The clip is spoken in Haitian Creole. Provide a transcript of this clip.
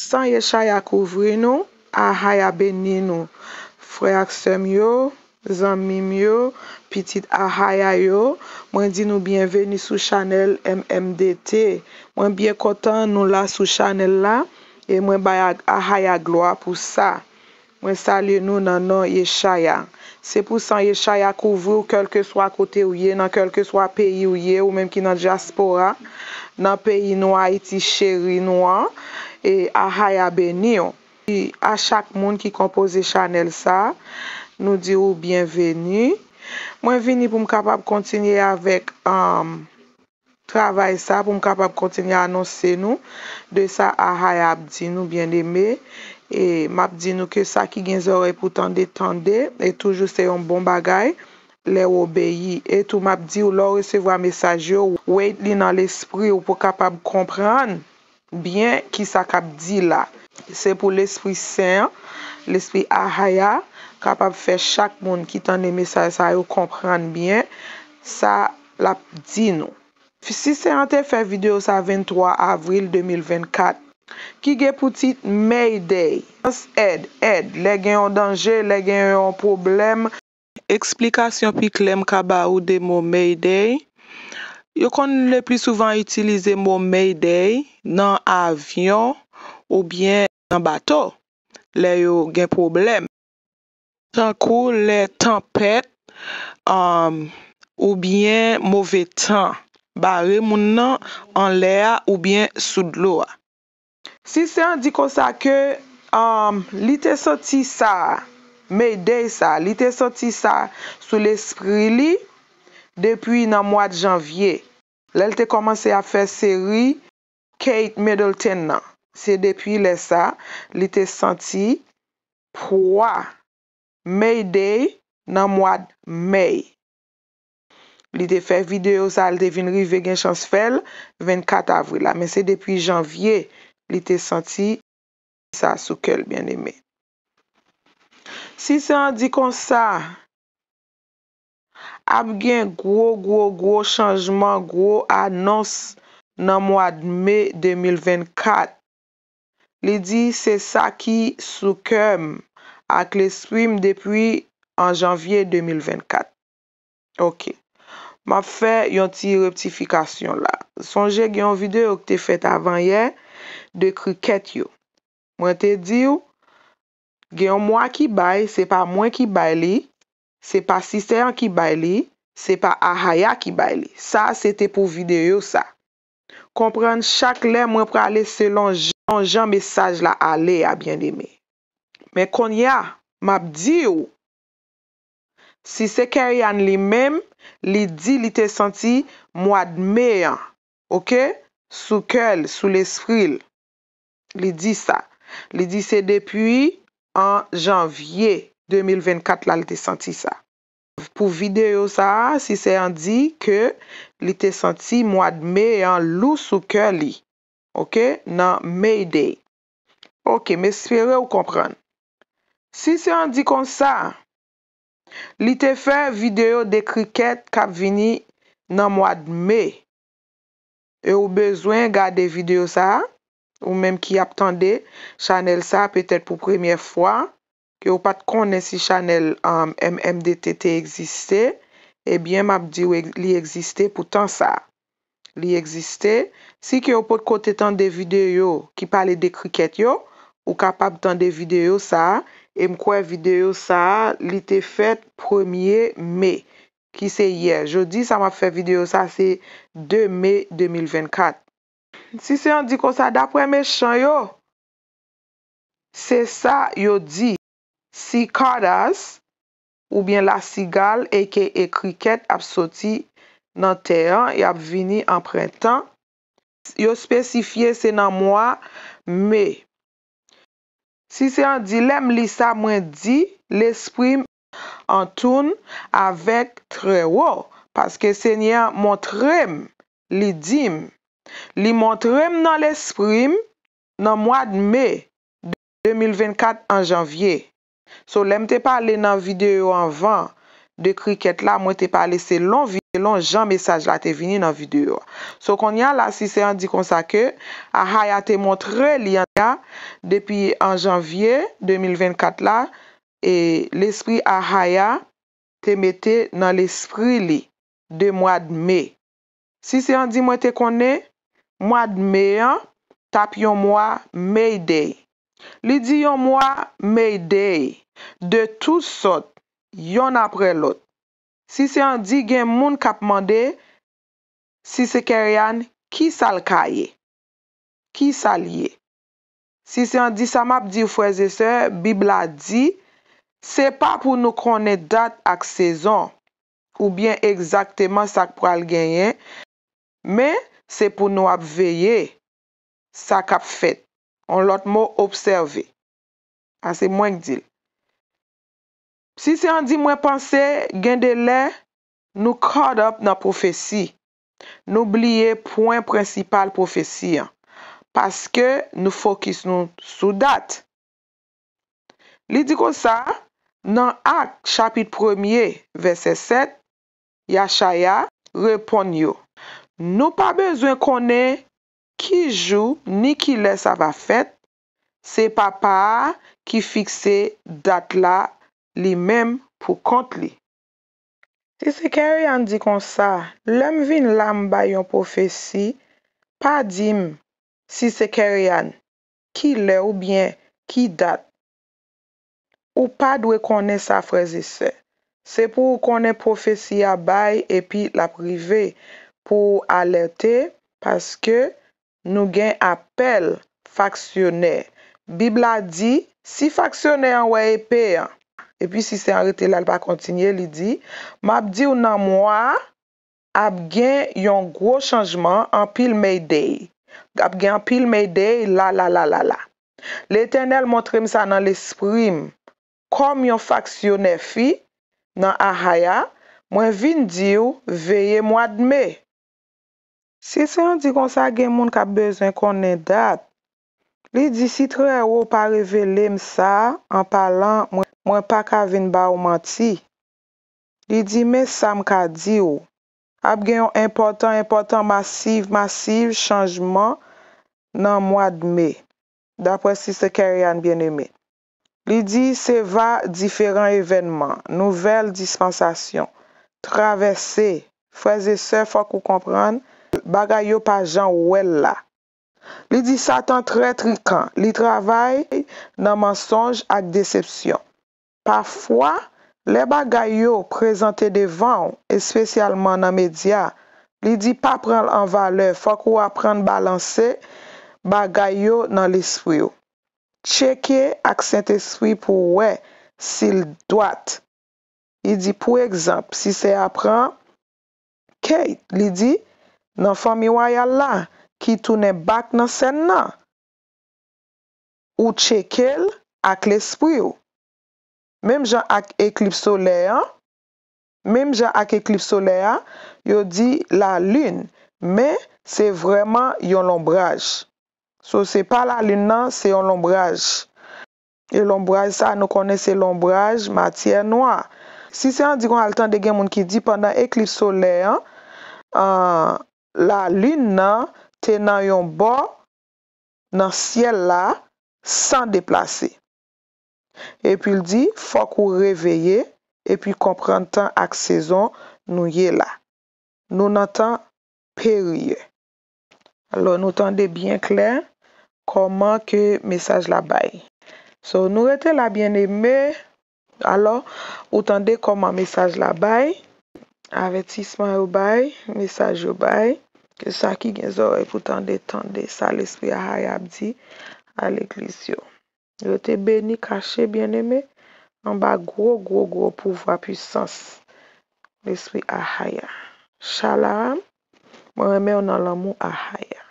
San ye chaya kouvri nou, ahaya beni nou. Fre aksem yo, zanmim yo, pitit ahaya yo, mwen di nou bienveni sou chanel MMDT. Mwen byen kontan nou la sou chanel la, e mwen bay ahaya gloa pou sa. Mwen sali nou nan nou ye chaya. Se pou san ye chaya kouvri ou kelke swa kote ou ye, nan kelke swa peyi ou ye, ou menm ki nan diaspora, nan peyi nou a iti cheri nou a, se pou san ye chaya kouvri ou kelke swa kote ou ye, E a chak moun ki kompoze chanel sa, nou di ou bienveni. Mwen vini pou m kapap kontinye avèk um, travay sa, pou m kapap kontinye anonsen nou. De sa, a hay ap di nou, bien eme. E map di nou ke sa ki genzorè pou tande tande, e toujou se yon bon bagay, lè ou obèyi. E tou map di ou lò recevwa mesaj yo, ou et li nan l'espri ou pou kapap kompran. Bien ki sa kap di la. Se pou l'espri sen, l'espri ahaya, kapap fe chak moun ki tan eme sa e sa yo kompran bien, sa lap di nou. Fisi se an te fe video sa 23 avril 2024. Ki ge pou tit May Day. S ed, ed, le gen yon danje, le gen yon problem. Eksplikasyon pi klem kaba ou de mo May Day. Yo kon le pli souvan itilize mou meydey nan avyon ou bien nan bato. Le yo gen problem. Jankou le tempet ou bien mouve tan. Bare moun nan an leya ou bien soudlou. Si se an di konsa ke li te soti sa meydey sa, li te soti sa sou leskri li, Depi nan mwad janvye, lè l te komanse a fè seri Kate Middleton nan. Se depi lè sa, lè te santi pouwa May Day nan mwad May. Lè te fè video sa, lè te vin rive gen chans fèl 24 avri la. Men se depi janvye, lè te santi sa soukel, byen eme. Si se an di kon sa... ap gen gro, gro, gro chanjman, gro anons nan mwa dme 2024. Li di se sa ki sou kem ak lesprim depwi an janvye 2024. Ok, ma fe yon ti reptifikasyon la. Sonje gen vide ou te fet avan ye de kriket yo. Mwen te di yo gen mwa ki bay, se pa mwen ki bay li. Se pa Sisteyan ki bay li, se pa Ahaya ki bay li. Sa, se te pou videyo sa. Komprende, chak lè mwen pre ale se lon jan mesaj la ale a byen deme. Mè kon ya, map di yo. Si se kèryan li mèm, li di li te senti mwad mè an. Ok? Sou kèl, sou les fril. Li di sa. Li di se depuy an janvye. 2024 la li te senti sa. Pou videyo sa, si se an di ke li te senti mwad me an lous ou ke li. Ok, nan May Day. Ok, me espere ou kompran. Si se an di kon sa, li te fè videyo de kriket kap vini nan mwad me. E ou bezwen gade videyo sa, ou menm ki aptande, chanel sa petèt pou premye fwa. ki yo pat konen si chanel M.M.D.T.T. Um, existé, ebyen map di we li existé pou tan sa. Li existé, si ki yo pot kote tan de videyo ki pale de kriket yo, ou kapap tan de videyo sa, e mkwe videyo sa li te fet 1e me, ki se yè. Je di sa ma fe videyo sa se 2 me 2024. Si se yon di kon sa da pou e me chan yo, se sa yo di, Si kadas oubyen la sigal eke e kriket ap soti nan teyan e ap vini an prentan, yo spesifiye se nan mwa me. Si se an dilem li sa mwen di, le esprim an toune avet trewo. Paske se nyan montrem li dim. Li montrem nan le esprim nan mwa de me 2024 an janvye. So, lem te pale nan videyo anvan de kriket la, mwen te pale se lon videyo, lon jan mesaj la te vini nan videyo. So, kon ya la, si se an di kon sa ke, a haya te montre li an ya depi an janvye 2024 la, e l'espri a haya te mette nan l'espri li de mwad me. Si se an di mwen te kone, mwad me an, tap yon mwa May Day. Li di yon mwa, mey dey, de tou sot, yon apre lot. Si se an di gen moun kap mande, si se keryan, ki sal ka ye? Ki sal ye? Si se an di sa map di ou fweze se, bib la di, se pa pou nou konen dat ak sezon, ou bien ekzakteman sak pral genyen, men se pou nou ap veye sak ap fet. On lot mou observe. Ase ah, mwenk dil. Si se an di mwen panse, gen de le, nou kod ap nan profesi. Nou blye poen prensipal profesi an. Paske nou fokis nou sou dat. Li di kon sa, nan ak chapit premye, vese 7, yachaya repon yo. Nou pa bezwen konen kwenye ki jou ni ki lè sa va fèt, se pa pa ki fikse dat la li mèm pou kont li. Si se kèryan di kon sa, lèm vin lam bay yon profesi, pa dim si se kèryan, ki lè ou bien ki dat, ou pa dwe konè sa frezise. Se pou konè profesi a bay epi la privè, pou alertè, paske, Nou gen apel faksyonè. Bibla di, si faksyonè an wè epè an, epi si se an rete lal pa kontinye li di, map di ou nan mwa ap gen yon gwo chanjman an pil mey dey. Gap gen an pil mey dey, la la la la la. Le tenel montre msa nan l'esprim, kom yon faksyonè fi nan ahaya, mwen vin di ou veye mwa dmey. Si se yon di kon sa gen moun ka bezwen konnen dat, li di si tre ou pa revele msa an palan mwen pa kavin ba ou manti. Li di me sa mka di ou, ap gen yon important, important, massive, massive chanjman nan mwad me, dapre si se keryan bien eme. Li di se va diferan evenman, nouvel dispensasyon, travese, feze se fok ou kompran, Bagay yo pa jan wè la. Li di sa tan trè trikan. Li travay nan mensonj ak decepsyon. Pafwa, le bagay yo prezante devan, espesyalman nan media, li di pa pran an vale, fòk ou ap pran balanse bagay yo nan l'eswiyo. Cheke ak sent eswiy pou wè sil doat. Li di pou ekzamp, si se ap pran, key, li di, nan fami waya la, ki toune bak nan sen nan, ou tsekel ak l'espri yo. Mem jan ak eklip soleya, mem jan ak eklip soleya, yo di la lun, me se vreman yon lombraj. So se pa la lun nan, se yon lombraj. Yon e lombraj sa, nou kone se lombraj, matiè noa. Si se an di kon al tan de gen moun ki di pandan eklip soleya, La lune nan, te nan yon bon nan siel la san deplase. Epi li di, fok ou reveye, epi kompren tan ak sezon nou ye la. Nou nan tan perye. Alo nou tande bien kler, koman ke mesaj la baye. So nou rete la bien eme, alo ou tande koman mesaj la baye. avetisman yo bay, mesaj yo bay, ke sa ki genzo wey pou tande tande, sa l'espri a hayabdi, al eklisyon. Yo te beni kache, mamba gro, gro, gro, pouvo apwisans, l'espri a hayabdi. Shalam, mweme yon alamu a hayabdi.